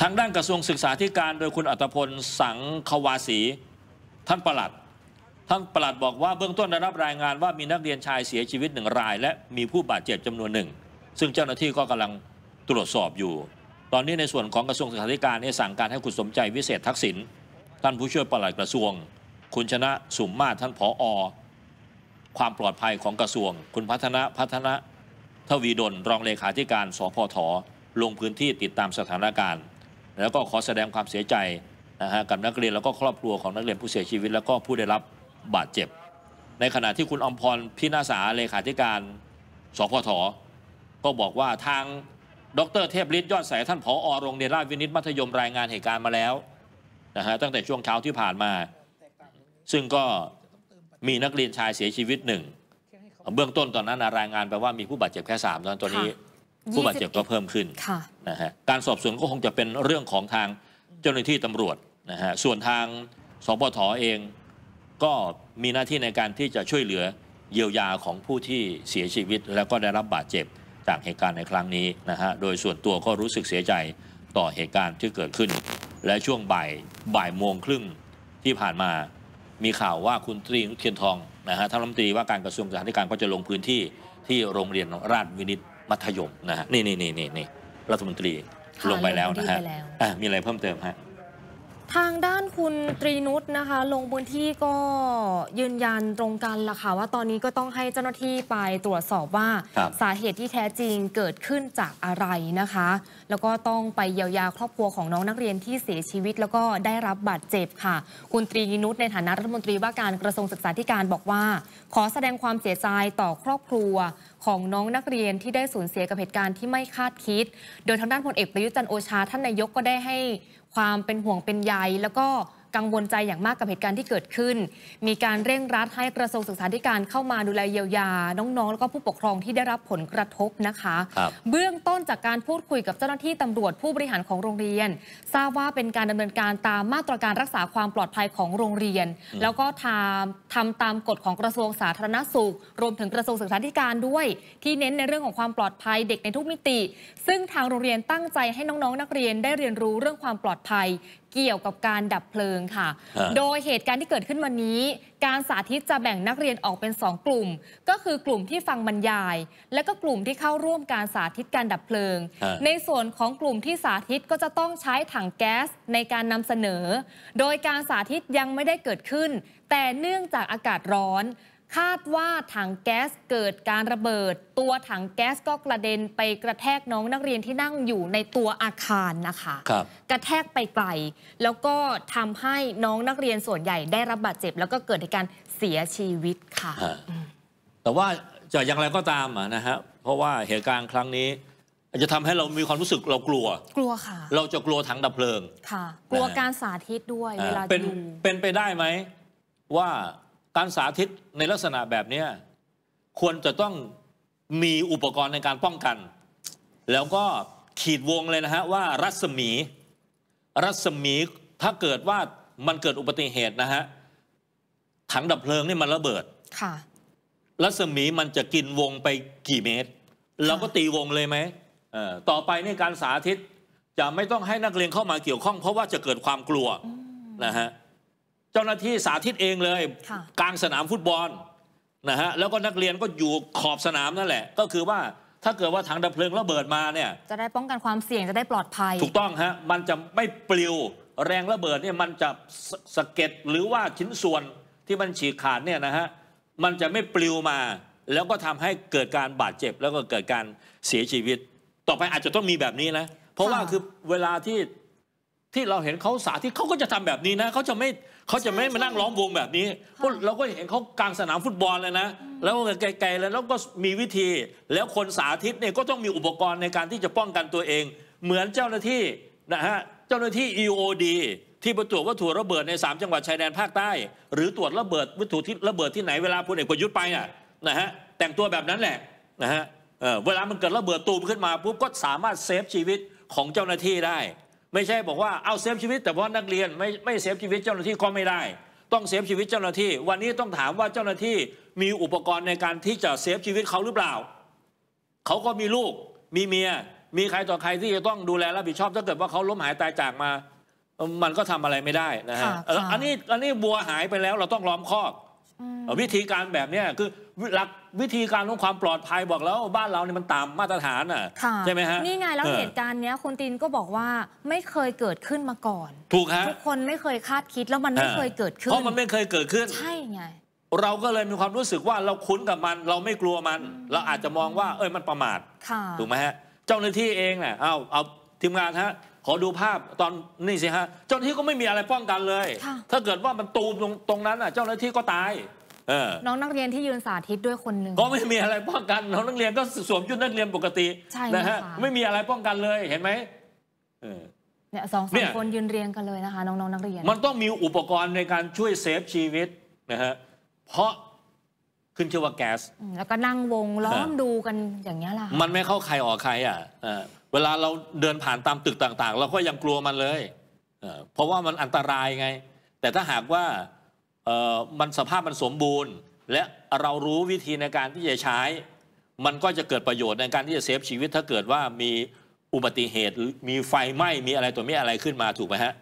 ทางด้านกระทรวงศึกษาธิการ โดยคุณอัตพลสังควาสีท่านประหลัดท่านประหลัดบอกว่าเบื้องต้นได้รับรายงานว่ามีนักเรียนชายเสียชีวิตหนึ่งราย และมีผู้บาดเจ็บจำนวนหนึ่งซึ่งเจ้าหน้าที่ก็กำลังตรวจสอบอยู่ ตอนนี้ในส่วนของกระทรวงศึกษาธิการเนี่ยสั่งการให้คุณสมใจวิเศษทักษิณท่านผู้ช่วยประหลัดกระทรวง คุณชนะสุมมาท่านผออความปลอดภัยของกระทรวง คุณพัฒนะพัฒนะทวีดลรองเลขาธิการสพทลงพื้นที่ติดตามสถานการณ์แล้วก็ขอแสดงความเสียใจนะฮะกับนักเรียนแล้วก็ครอบครัวของนักเรียนผู้เสียชีวิต แล้วก็ผู้ได้รับบาดเจ็บ ในขณะที่คุณอมพรพินาสาเลขาธิการสพทก็บอกว่า ทางดรเทพฤทธิ์ยอดสายท่าน ผอโรงเรียนราชวินิตมัธยมรายงานเหตุการณ์มาแล้วนะฮะตั้งแต่ช่วงเช้าที่ผ่านมา ซึ่งก็มีนักเรียนชายเสียชีวิตหนึ่งเบื้องต้นตอนนั้นรายงานไปว่ามีผู้บาดเจ็บแค่สามตอนตัวนี้ผู้บาดเจ็บก็เพิ่มขึ้นนะฮะการสอบสวนก็คงจะเป็นเรื่องของทางเจ้าหน้าที่ตำรวจนะฮะส่วนทางสปทอเองก็มีหน้าที่ในการที่จะช่วยเหลือเยียวยาของผู้ที่เสียชีวิต แล้วก็ได้รับบาดเจ็บจากเหตุการณ์ในครั้งนี้นะฮะโดยส่วนตัวก็รู้สึกเสียใจต่อเหตุการณ์ที่เกิดขึ้น และช่วงบ่ายบ่ายโมงครึ่งที่ผ่านมามีข่าวว่าคุณตรีนุชเทียนทองนะฮะท่านรัฐมนตรีว่าการกระทรวงสาธารณสุขก็จะลงพื้นที่ที่โรงเรียนราชวินิตมัธยมนะฮะนี่นี่นี่นี่รัฐมนตรีลงไปแล้วนะฮะมีอะไรเพิ่มเติมฮะทางด้านคุณตรีนุชนะคะลงพื้นที่ก็ยืนยันตรงกันล่ะค่ะว่าตอนนี้ก็ต้องให้เจ้าหน้าที่ไปตรวจสอบว่าสาเหตุที่แท้จริงเกิดขึ้นจากอะไรนะคะ แล้วก็ต้องไปเยียวยาครอบครัวของน้องนักเรียนที่เสียชีวิตแล้วก็ได้รับบาดเจ็บค่ะ คุณตรีนุชในฐานะรัฐมนตรีว่าการกระทรวงศึกษาธิการบอกว่า ขอแสดงความเสียใจต่อครอบครัวของน้องนักเรียนที่ได้สูญเสียกับเหตุการณ์ที่ไม่คาดคิด โดยทางด้านพลเอกประยุจันโอชาท่านนายกก็ได้ให้ความเป็นห่วงเป็นใยแล้วก็กังวลใจอย่างมากกับเหตุการณ์ที่เกิดขึ้น มีการเร่งรัดให้กระทรวงศึกษาธิการเข้ามาดูแลเยียวยา น้องๆแล้วก็ผู้ปกครองที่ได้รับผลกระทบนะคะคบเบื้องต้นจากการพูดคุยกับเจ้าหน้าที่ตำรวจผู้บริหารของโรงเรียน ทราบว่าเป็นการดำเนินการตามมาตรการรักษาความปลอดภัยของโรงเรียน แล้วก็ทำทาตามกฎของกระทรวงสาธารณสุขรวมถึงกระทรวงศึกษาธิการด้วย ที่เน้นในเรื่องของความปลอดภัยเด็กในทุกมิติ ซึ่งทางโรงเรียนตั้งใจให้น้องๆ นักเรียนได้เรียนรู้เรื่องความปลอดภัยเกี่ยวกับการดับเพลิงค่ะ โดยเหตุการณ์ที่เกิดขึ้นวันนี้ การสาธิตจะแบ่งนักเรียนออกเป็น 2 กลุ่ม ก็คือกลุ่มที่ฟังบรรยาย และก็กลุ่มที่เข้าร่วมการสาธิตการดับเพลิง ในส่วนของกลุ่มที่สาธิตก็จะต้องใช้ถังแก๊สในการนำเสนอ โดยการสาธิตยังไม่ได้เกิดขึ้น แต่เนื่องจากอากาศร้อนคาดว่าถังแก๊สเกิดการระเบิดตัวถังแก๊สก็กระเด็นไปกระแทกน้องนักเรียนที่นั่งอยู่ในตัวอาคารนะคะครับกระแทกไปไกลแล้วก็ทำให้น้องนักเรียนส่วนใหญ่ได้รับบาดเจ็บ แล้วก็เกิดในการเสียชีวิตค่ะ แต่ว่าจะอย่างไรก็ตามนะฮะเพราะว่าเหตุการณ์ครั้งนี้จะทำให้เรามีความรู้สึกเรากลัว กลัวค่ะ เราจะกลัวถังดับเพลิง ค่ะ กลัวการสาธิตด้วยเวลาเป็นเป็นไปได้ไหมว่าการสาธิตในลักษณะแบบนี้ควรจะต้องมีอุปกรณ์ในการป้องกัน แล้วก็ขีดวงเลยนะฮะว่ารัศมี รัศมีถ้าเกิดว่ามันเกิดอุบัติเหตุนะฮะถังดับเพลิงนี่มันระเบิดค่ะรัศมีมันจะกินวงไปกี่เมตร เราก็ตีวงเลยไหม ต่อไปในการสาธิต จะไม่ต้องให้นักเรียนเข้ามาเกี่ยวข้องเพราะว่าจะเกิดความกลัวนะฮะเจ้าหน้าที่สาธิตเองเลยกลางสนามฟุตบอลนะฮะแล้วก็นักเรียนก็อยู่ขอบสนามนั่นแหละ ก็คือว่าถ้าเกิดว่าถังดับเพลิงระเบิดมาเนี่ยจะได้ป้องกันความเสี่ยงจะได้ปลอดภัย ถูกต้องฮะมันจะไม่ปลิวแรงระเบิดเนี่ยมันจะสะเก็ดหรือว่าชิ้นส่วนที่มันฉีกขาดเนี่ยนะฮะมันจะไม่ปลิวมา แล้วก็ทำให้เกิดการบาดเจ็บ แล้วก็เกิดการเสียชีวิต ต่อไปอาจจะต้องมีแบบนี้นะเพราะว่าคือเวลาที่ที่เราเห็นเขาสาธิตเขาก็จะทำแบบนี้นะเขาจะไม่เขาจะไม่มานั่งร้องวงแบบนี้พวกเราก็เห็นเขากลางสนามฟุตบอลเลยนะแล้วก็ไกล ๆ แล้วก็มีวิธีแล้วคนสาธิตเนี่ยก็ต้องมีอุปกรณ์ในการที่จะป้องกันตัวเอง เหมือนเจ้าหน้าที่นะฮะเจ้าหน้าที่ EOD ที่ประตรวจวัตถุระเบิดใน 3 จังหวัดชายแดนภาคใต้หรือตรวจระเบิดวัตถุที่ระเบิดที่ไหนเวลาพลเอกประยุทธ์ไปอ่ะนะฮะแต่งตัวแบบนั้นแหละนะฮะเวลามันเกิดระเบิดตูมขึ้นมาปุ๊บก็สามารถเซฟชีวิตของเจ้าหน้าที่ได้ไม่ใช่บอกว่าเอาเซฟชีวิต แต่ว่านักเรียนไม่ไม่เซฟชีวิตเจ้าหน้าที่ก็ไม่ได้ ต้องเซฟชีวิตเจ้าหน้าที่ วันนี้ต้องถามว่าเจ้าหน้าที่มีอุปกรณ์ในการที่จะเซฟชีวิตเขาหรือเปล่า เขาก็มีลูก มีเมีย มีใครต่อใครที่จะต้องดูแลรับผิดชอบถ้าเกิดว่าเขาล้มหายตายจากมามันก็ทำอะไรไม่ได้นะฮะอันนี้อันนี้บัวหายไปแล้ว เราต้องล้อมคอกวิธีการแบบนี้คือหลักวิธีการของความปลอดภัยบอกแล้ว บ้านเราเนี่ยมันตามมาตรฐานอ่ะใช่ไหมฮะนี่ไงแล้วเหตุการณ์เนี้ยคุณตินก็บอกว่าไม่เคยเกิดขึ้นมาก่อนถูกฮะทุกคนไม่เคยคาดคิดแล้วมันไม่เคยเกิดขึ้นเพราะมันไม่เคยเกิดขึ้นใช่ไง เราก็เลยมีความรู้สึกว่าเราคุ้นกับมัน เราไม่กลัวมัน เราอาจจะมองว่าเอ้ยมันประมาทถูกไหมฮะ เจ้าหน้าที่เองเนี่ยเอาเอาทีมงานฮะขอดูภาพตอนนี่สิฮะเจ้าหน้าที่ก็ไม่มีอะไรป้องกันเลยถ้าเกิดว่ามันตูมตรงตรงนั้นอ่ะ เจ้าหน้าที่ก็ตายน้องนักเรียนที่ยืนสาธิตด้วยคนหนึ่งก็ไม่มีอะไรป้องกันน้องนักเรียนก็สวมชุดนักเรียนปกตินะฮะไม่มีอะไรป้องกันเลยเห็นไหมเนี่ยสองสามคนยืนเรียงกันเลยนะคะน้องๆนักเรียน มันต้องมีอุปกรณ์ในการช่วยเซฟชีวิตนะฮะเพราะขึ้นชื่อว่าแก๊สแล้วก็นั่งวงล้อมดูกันอย่างนี้ล่ะมันไม่เข้าใครออกใครอ่ะเวลาเราเดินผ่านตามตึกต่าง ๆ เราก็ยังกลัวมันเลย เพราะว่ามันอันตรายไง แต่ถ้าหากว่ามันสภาพมันสมบูรณ์ และเรารู้วิธีในการที่จะใช้ มันก็จะเกิดประโยชน์ในการที่จะเซฟชีวิตถ้าเกิดว่ามีอุบัติเหตุมีไฟไหม้มีอะไรตัวไม่อะไรขึ้นมาถูกไหมฮะ